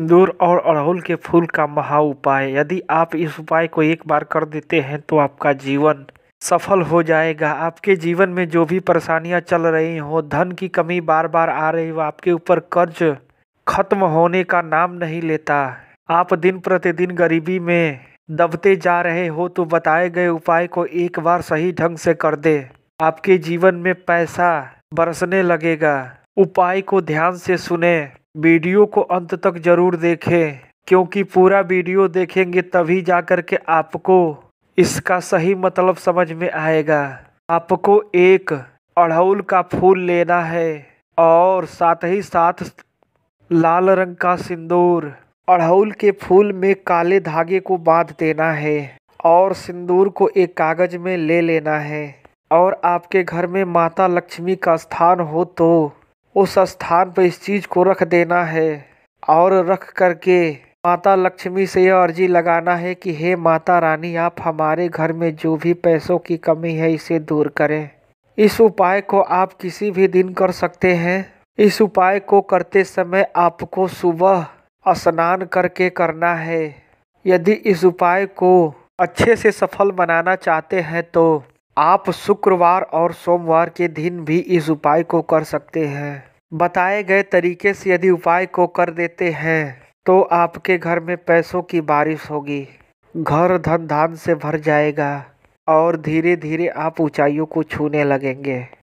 सिंदूर और अड़हुल के फूल का महा उपाय यदि आप इस उपाय को एक बार कर देते हैं तो आपका जीवन सफल हो जाएगा आपके जीवन में जो भी परेशानियां चल रही हो धन की कमी बार बार आ रही हो आपके ऊपर कर्ज खत्म होने का नाम नहीं लेता आप दिन प्रतिदिन गरीबी में दबते जा रहे हो तो बताए गए उपाय को एक बार सही ढंग से कर दे आपके जीवन में पैसा बरसने लगेगा उपाय को ध्यान से सुने वीडियो को अंत तक ज़रूर देखें क्योंकि पूरा वीडियो देखेंगे तभी जा कर के आपको इसका सही मतलब समझ में आएगा आपको एक अड़हुल का फूल लेना है और साथ ही साथ लाल रंग का सिंदूर अड़हुल के फूल में काले धागे को बांध देना है और सिंदूर को एक कागज़ में ले लेना है और आपके घर में माता लक्ष्मी का स्थान हो तो उस स्थान पर इस चीज़ को रख देना है और रख करके माता लक्ष्मी से यह अर्जी लगाना है कि हे माता रानी आप हमारे घर में जो भी पैसों की कमी है इसे दूर करें इस उपाय को आप किसी भी दिन कर सकते हैं इस उपाय को करते समय आपको सुबह स्नान करके करना है यदि इस उपाय को अच्छे से सफल बनाना चाहते हैं तो आप शुक्रवार और सोमवार के दिन भी इस उपाय को कर सकते हैं बताए गए तरीके से यदि उपाय को कर देते हैं तो आपके घर में पैसों की बारिश होगी घर धन धान से भर जाएगा और धीरे धीरे आप ऊंचाइयों को छूने लगेंगे